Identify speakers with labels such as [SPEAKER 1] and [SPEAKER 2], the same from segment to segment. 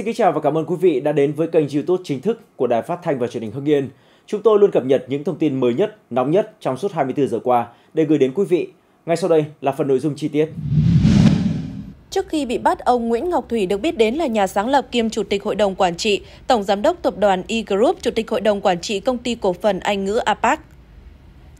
[SPEAKER 1] Xin kính chào và cảm ơn quý vị đã đến với kênh YouTube chính thức của Đài Phát thanh và Truyền hình Hưng Yên. Chúng tôi luôn cập nhật những thông tin mới nhất, nóng nhất trong suốt 24 giờ qua để gửi đến quý vị. Ngay sau đây là phần nội dung chi tiết.
[SPEAKER 2] Trước khi bị bắt, ông Nguyễn Ngọc Thủy được biết đến là nhà sáng lập kiêm chủ tịch hội đồng quản trị, tổng giám đốc tập đoàn E Group, chủ tịch hội đồng quản trị công ty cổ phần Anh ngữ Apac.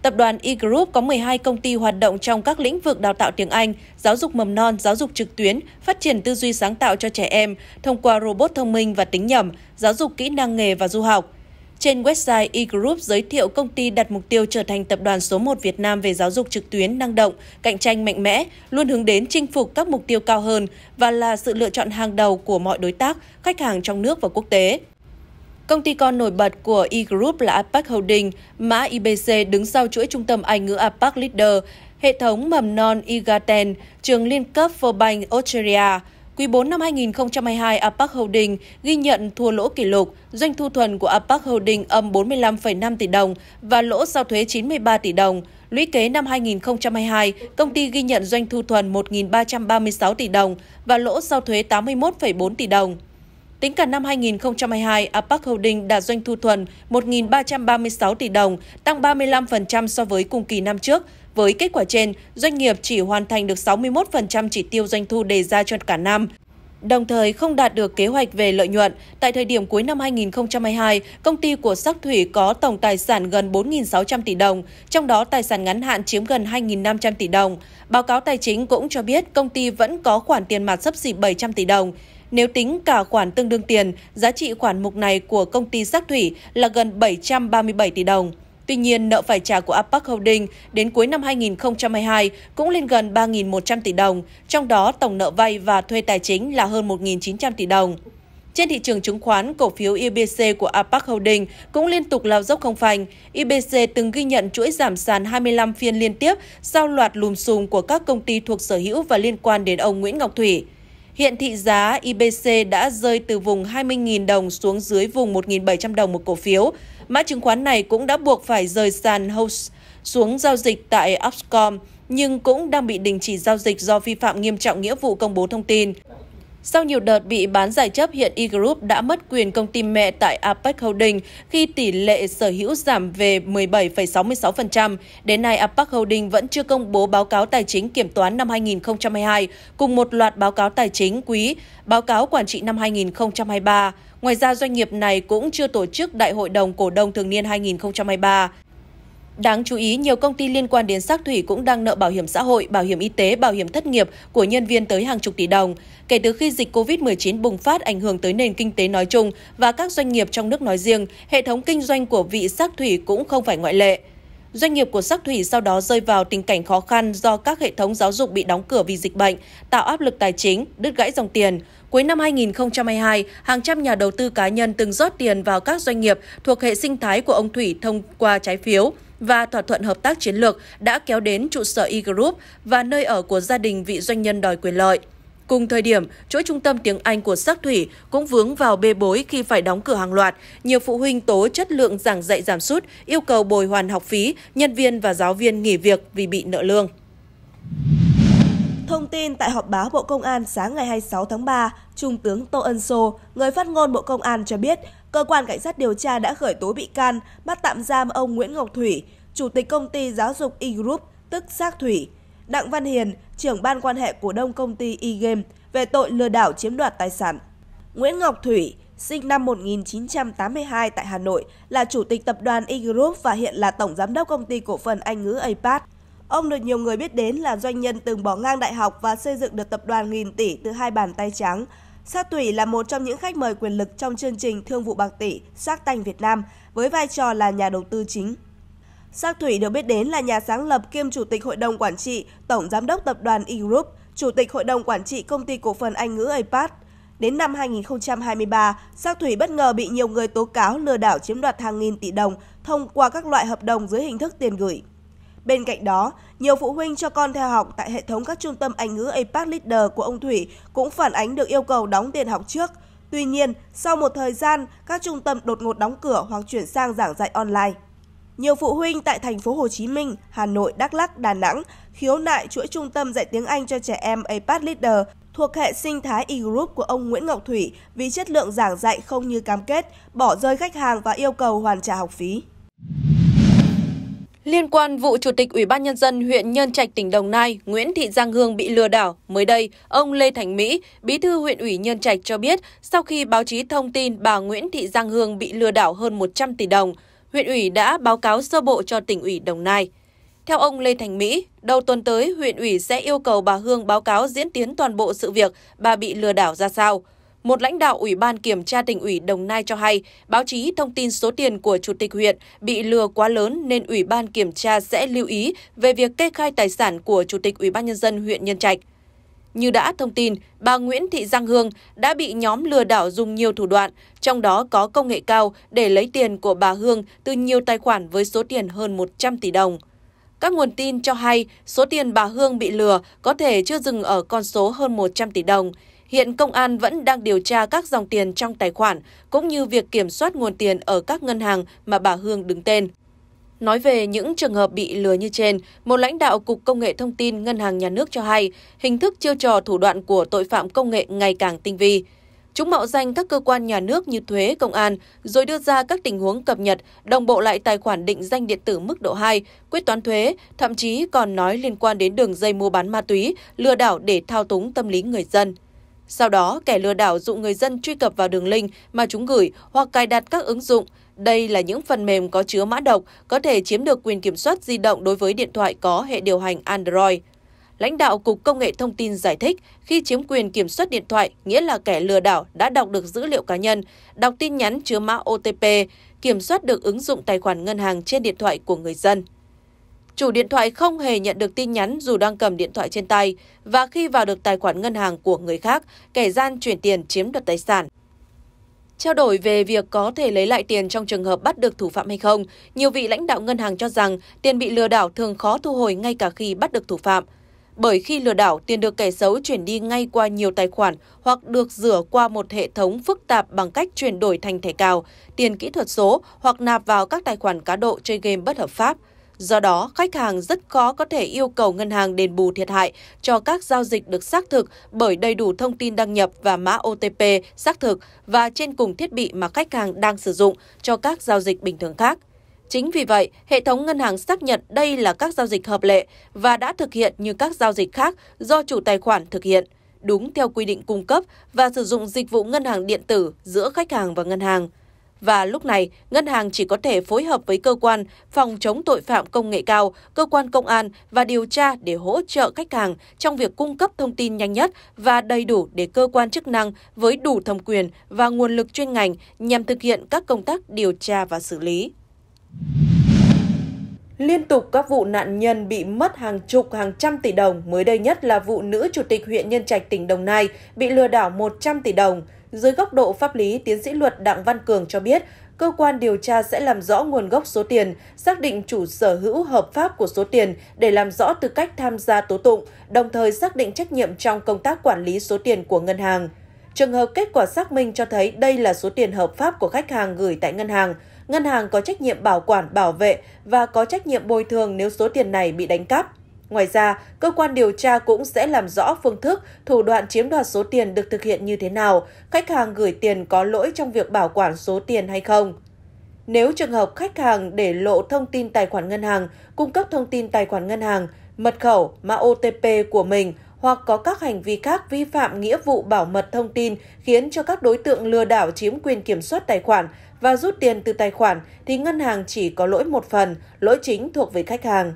[SPEAKER 2] Tập đoàn Egroup group có 12 công ty hoạt động trong các lĩnh vực đào tạo tiếng Anh, giáo dục mầm non, giáo dục trực tuyến, phát triển tư duy sáng tạo cho trẻ em thông qua robot thông minh và tính nhẩm, giáo dục kỹ năng nghề và du học. Trên website Egroup giới thiệu công ty đặt mục tiêu trở thành tập đoàn số 1 Việt Nam về giáo dục trực tuyến năng động, cạnh tranh mạnh mẽ, luôn hướng đến chinh phục các mục tiêu cao hơn và là sự lựa chọn hàng đầu của mọi đối tác, khách hàng trong nước và quốc tế. Công ty con nổi bật của E-Group là APAC Holding, mã IBC đứng sau chuỗi trung tâm Anh ngữ APAC Leader, hệ thống mầm non Igaten, trường liên cấp Forbank Australia. Quý 4 năm 2022, APAC Holding ghi nhận thua lỗ kỷ lục, doanh thu thuần của APAC Holding âm 45,5 tỷ đồng và lỗ sau thuế 93 tỷ đồng. Lũy kế năm 2022, công ty ghi nhận doanh thu thuần 1.336 tỷ đồng và lỗ sau thuế 81,4 tỷ đồng. Tính cả năm 2022, Apac Holding đạt doanh thu thuần 1.336 tỷ đồng, tăng 35% so với cùng kỳ năm trước. Với kết quả trên, doanh nghiệp chỉ hoàn thành được 61% chỉ tiêu doanh thu đề ra cho cả năm, đồng thời không đạt được kế hoạch về lợi nhuận. Tại thời điểm cuối năm 2022, công ty của Sắc Thủy có tổng tài sản gần 4.600 tỷ đồng, trong đó tài sản ngắn hạn chiếm gần 2.500 tỷ đồng. Báo cáo tài chính cũng cho biết công ty vẫn có khoản tiền mặt sấp xỉ 700 tỷ đồng. Nếu tính cả khoản tương đương tiền, giá trị khoản mục này của công ty sắc Thủy là gần 737 tỷ đồng. Tuy nhiên, nợ phải trả của Apac Holding đến cuối năm 2022 cũng lên gần 3.100 tỷ đồng, trong đó tổng nợ vay và thuê tài chính là hơn 1.900 tỷ đồng. Trên thị trường chứng khoán, cổ phiếu IBC của Apac Holding cũng liên tục lao dốc không phanh. IBC từng ghi nhận chuỗi giảm sàn 25 phiên liên tiếp sau loạt lùm xùm của các công ty thuộc sở hữu và liên quan đến ông Nguyễn Ngọc Thủy. Hiện thị giá IBC đã rơi từ vùng 20.000 đồng xuống dưới vùng 1.700 đồng một cổ phiếu. Mã chứng khoán này cũng đã buộc phải rời sàn host xuống giao dịch tại Oxcom, nhưng cũng đang bị đình chỉ giao dịch do vi phạm nghiêm trọng nghĩa vụ công bố thông tin. Sau nhiều đợt bị bán giải chấp, hiện E-Group đã mất quyền công ty mẹ tại APEC Holding khi tỷ lệ sở hữu giảm về 17,66%. Đến nay, APEC Holding vẫn chưa công bố báo cáo tài chính kiểm toán năm 2022 cùng một loạt báo cáo tài chính quý, báo cáo quản trị năm 2023. Ngoài ra, doanh nghiệp này cũng chưa tổ chức Đại hội đồng Cổ đông Thường niên 2023. Đáng chú ý, nhiều công ty liên quan đến xác thủy cũng đang nợ bảo hiểm xã hội, bảo hiểm y tế, bảo hiểm thất nghiệp của nhân viên tới hàng chục tỷ đồng. Kể từ khi dịch COVID-19 bùng phát ảnh hưởng tới nền kinh tế nói chung và các doanh nghiệp trong nước nói riêng, hệ thống kinh doanh của vị xác thủy cũng không phải ngoại lệ. Doanh nghiệp của sắc thủy sau đó rơi vào tình cảnh khó khăn do các hệ thống giáo dục bị đóng cửa vì dịch bệnh, tạo áp lực tài chính, đứt gãy dòng tiền. Cuối năm 2022, hàng trăm nhà đầu tư cá nhân từng rót tiền vào các doanh nghiệp thuộc hệ sinh thái của ông Thủy thông qua trái phiếu và thỏa thuận hợp tác chiến lược đã kéo đến trụ sở E-Group và nơi ở của gia đình vị doanh nhân đòi quyền lợi. Cùng thời điểm, chuỗi trung tâm tiếng Anh của Sắc Thủy cũng vướng vào bê bối khi phải đóng cửa hàng loạt. Nhiều phụ huynh tố chất lượng giảng dạy giảm sút, yêu cầu bồi hoàn học phí, nhân viên và giáo viên nghỉ việc vì bị nợ lương.
[SPEAKER 1] Thông tin tại họp báo Bộ Công an sáng ngày 26 tháng 3, Trung tướng Tô Ân Sô, người phát ngôn Bộ Công an cho biết, cơ quan cảnh sát điều tra đã khởi tố bị can, bắt tạm giam ông Nguyễn Ngọc Thủy, chủ tịch công ty giáo dục E-Group, tức Xác Thủy, Đặng Văn Hiền, trưởng ban quan hệ cổ đông công ty E-Game về tội lừa đảo chiếm đoạt tài sản. Nguyễn Ngọc Thủy, sinh năm 1982 tại Hà Nội, là chủ tịch tập đoàn E-Group và hiện là tổng giám đốc công ty cổ phần Anh ngữ iPad. Ông được nhiều người biết đến là doanh nhân từng bỏ ngang đại học và xây dựng được tập đoàn nghìn tỷ từ hai bàn tay trắng, Sát Tủy là một trong những khách mời quyền lực trong chương trình Thương vụ bạc tỷ Sắc Tanh Việt Nam với vai trò là nhà đầu tư chính. Sát Thủy được biết đến là nhà sáng lập kiêm chủ tịch hội đồng quản trị, tổng giám đốc tập đoàn E Group, chủ tịch hội đồng quản trị công ty cổ phần Anh ngữ APAT. Đến năm 2023, Sát Thủy bất ngờ bị nhiều người tố cáo lừa đảo chiếm đoạt hàng nghìn tỷ đồng thông qua các loại hợp đồng dưới hình thức tiền gửi. Bên cạnh đó, nhiều phụ huynh cho con theo học tại hệ thống các trung tâm Anh ngữ APAC Leader của ông Thủy cũng phản ánh được yêu cầu đóng tiền học trước. Tuy nhiên, sau một thời gian, các trung tâm đột ngột đóng cửa hoặc chuyển sang giảng dạy online. Nhiều phụ huynh tại thành phố Hồ Chí Minh, Hà Nội, Đắk Lắk, Đà Nẵng khiếu nại chuỗi trung tâm dạy tiếng Anh cho trẻ em APAC Leader thuộc hệ sinh thái e-group của ông Nguyễn Ngọc Thủy vì chất lượng giảng dạy không như cam kết, bỏ rơi khách hàng và yêu cầu hoàn trả học phí.
[SPEAKER 2] Liên quan vụ Chủ tịch Ủy ban Nhân dân huyện Nhân Trạch, tỉnh Đồng Nai, Nguyễn Thị Giang Hương bị lừa đảo, mới đây, ông Lê Thành Mỹ, bí thư huyện ủy Nhân Trạch cho biết, sau khi báo chí thông tin bà Nguyễn Thị Giang Hương bị lừa đảo hơn 100 tỷ đồng, huyện ủy đã báo cáo sơ bộ cho tỉnh ủy Đồng Nai. Theo ông Lê Thành Mỹ, đầu tuần tới, huyện ủy sẽ yêu cầu bà Hương báo cáo diễn tiến toàn bộ sự việc bà bị lừa đảo ra sao một lãnh đạo Ủy ban Kiểm tra tỉnh ủy Đồng Nai cho hay, báo chí thông tin số tiền của Chủ tịch huyện bị lừa quá lớn nên Ủy ban Kiểm tra sẽ lưu ý về việc kê khai tài sản của Chủ tịch Ủy ban Nhân dân huyện Nhân Trạch. Như đã thông tin, bà Nguyễn Thị Giang Hương đã bị nhóm lừa đảo dùng nhiều thủ đoạn, trong đó có công nghệ cao để lấy tiền của bà Hương từ nhiều tài khoản với số tiền hơn 100 tỷ đồng. Các nguồn tin cho hay số tiền bà Hương bị lừa có thể chưa dừng ở con số hơn 100 tỷ đồng. Hiện công an vẫn đang điều tra các dòng tiền trong tài khoản, cũng như việc kiểm soát nguồn tiền ở các ngân hàng mà bà Hương đứng tên. Nói về những trường hợp bị lừa như trên, một lãnh đạo Cục Công nghệ Thông tin Ngân hàng Nhà nước cho hay, hình thức chiêu trò thủ đoạn của tội phạm công nghệ ngày càng tinh vi. Chúng mạo danh các cơ quan nhà nước như thuế, công an, rồi đưa ra các tình huống cập nhật, đồng bộ lại tài khoản định danh điện tử mức độ 2, quyết toán thuế, thậm chí còn nói liên quan đến đường dây mua bán ma túy, lừa đảo để thao túng tâm lý người dân. Sau đó, kẻ lừa đảo dụ người dân truy cập vào đường link mà chúng gửi hoặc cài đặt các ứng dụng. Đây là những phần mềm có chứa mã độc, có thể chiếm được quyền kiểm soát di động đối với điện thoại có hệ điều hành Android. Lãnh đạo Cục Công nghệ Thông tin giải thích, khi chiếm quyền kiểm soát điện thoại, nghĩa là kẻ lừa đảo đã đọc được dữ liệu cá nhân, đọc tin nhắn chứa mã OTP, kiểm soát được ứng dụng tài khoản ngân hàng trên điện thoại của người dân chủ điện thoại không hề nhận được tin nhắn dù đang cầm điện thoại trên tay và khi vào được tài khoản ngân hàng của người khác, kẻ gian chuyển tiền chiếm đoạt tài sản. Trao đổi về việc có thể lấy lại tiền trong trường hợp bắt được thủ phạm hay không, nhiều vị lãnh đạo ngân hàng cho rằng tiền bị lừa đảo thường khó thu hồi ngay cả khi bắt được thủ phạm. Bởi khi lừa đảo, tiền được kẻ xấu chuyển đi ngay qua nhiều tài khoản hoặc được rửa qua một hệ thống phức tạp bằng cách chuyển đổi thành thẻ cào, tiền kỹ thuật số hoặc nạp vào các tài khoản cá độ chơi game bất hợp pháp – Do đó, khách hàng rất khó có thể yêu cầu ngân hàng đền bù thiệt hại cho các giao dịch được xác thực bởi đầy đủ thông tin đăng nhập và mã OTP xác thực và trên cùng thiết bị mà khách hàng đang sử dụng cho các giao dịch bình thường khác. Chính vì vậy, hệ thống ngân hàng xác nhận đây là các giao dịch hợp lệ và đã thực hiện như các giao dịch khác do chủ tài khoản thực hiện, đúng theo quy định cung cấp và sử dụng dịch vụ ngân hàng điện tử giữa khách hàng và ngân hàng – và lúc này ngân hàng chỉ có thể phối hợp với cơ quan phòng chống tội phạm công nghệ cao, cơ quan công an và điều tra để hỗ trợ khách hàng trong việc cung cấp thông tin nhanh nhất và đầy đủ để cơ quan chức năng với đủ thẩm quyền và nguồn lực chuyên ngành nhằm thực hiện các công tác điều tra và xử lý. Liên tục các vụ nạn nhân bị mất hàng chục, hàng trăm tỷ đồng, mới đây nhất là vụ nữ chủ tịch huyện Nhân Trạch tỉnh Đồng Nai bị lừa đảo 100 tỷ đồng. Dưới góc độ pháp lý, tiến sĩ luật Đặng Văn Cường cho biết, cơ quan điều tra sẽ làm rõ nguồn gốc số tiền, xác định chủ sở hữu hợp pháp của số tiền để làm rõ tư cách tham gia tố tụng, đồng thời xác định trách nhiệm trong công tác quản lý số tiền của ngân hàng. Trường hợp kết quả xác minh cho thấy đây là số tiền hợp pháp của khách hàng gửi tại ngân hàng, ngân hàng có trách nhiệm bảo quản, bảo vệ và có trách nhiệm bồi thường nếu số tiền này bị đánh cắp. Ngoài ra, cơ quan điều tra cũng sẽ làm rõ phương thức, thủ đoạn chiếm đoạt số tiền được thực hiện như thế nào, khách hàng gửi tiền có lỗi trong việc bảo quản số tiền hay không. Nếu trường hợp khách hàng để lộ thông tin tài khoản ngân hàng, cung cấp thông tin tài khoản ngân hàng, mật khẩu, mã OTP của mình hoặc có các hành vi khác vi phạm nghĩa vụ bảo mật thông tin khiến cho các đối tượng lừa đảo chiếm quyền kiểm soát tài khoản và rút tiền từ tài khoản thì ngân hàng chỉ có lỗi một phần, lỗi chính thuộc về khách hàng.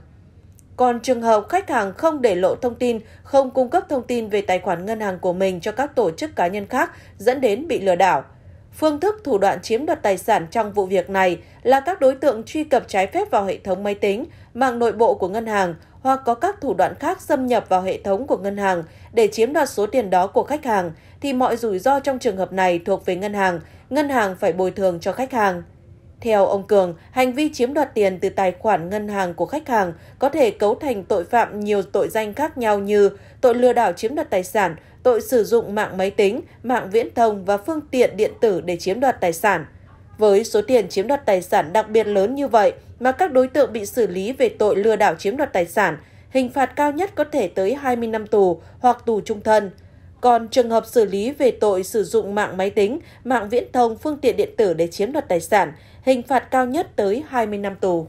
[SPEAKER 2] Còn trường hợp khách hàng không để lộ thông tin, không cung cấp thông tin về tài khoản ngân hàng của mình cho các tổ chức cá nhân khác dẫn đến bị lừa đảo. Phương thức thủ đoạn chiếm đoạt tài sản trong vụ việc này là các đối tượng truy cập trái phép vào hệ thống máy tính, mạng nội bộ của ngân hàng hoặc có các thủ đoạn khác xâm nhập vào hệ thống của ngân hàng để chiếm đoạt số tiền đó của khách hàng thì mọi rủi ro trong trường hợp này thuộc về ngân hàng, ngân hàng phải bồi thường cho khách hàng. Theo ông Cường, hành vi chiếm đoạt tiền từ tài khoản ngân hàng của khách hàng có thể cấu thành tội phạm nhiều tội danh khác nhau như tội lừa đảo chiếm đoạt tài sản, tội sử dụng mạng máy tính, mạng viễn thông và phương tiện điện tử để chiếm đoạt tài sản. Với số tiền chiếm đoạt tài sản đặc biệt lớn như vậy mà các đối tượng bị xử lý về tội lừa đảo chiếm đoạt tài sản, hình phạt cao nhất có thể tới 20 năm tù hoặc tù trung thân. Còn trường hợp xử lý về tội sử dụng mạng máy tính, mạng viễn thông, phương tiện điện tử để chiếm đoạt tài sản, hình phạt cao nhất tới 20 năm tù.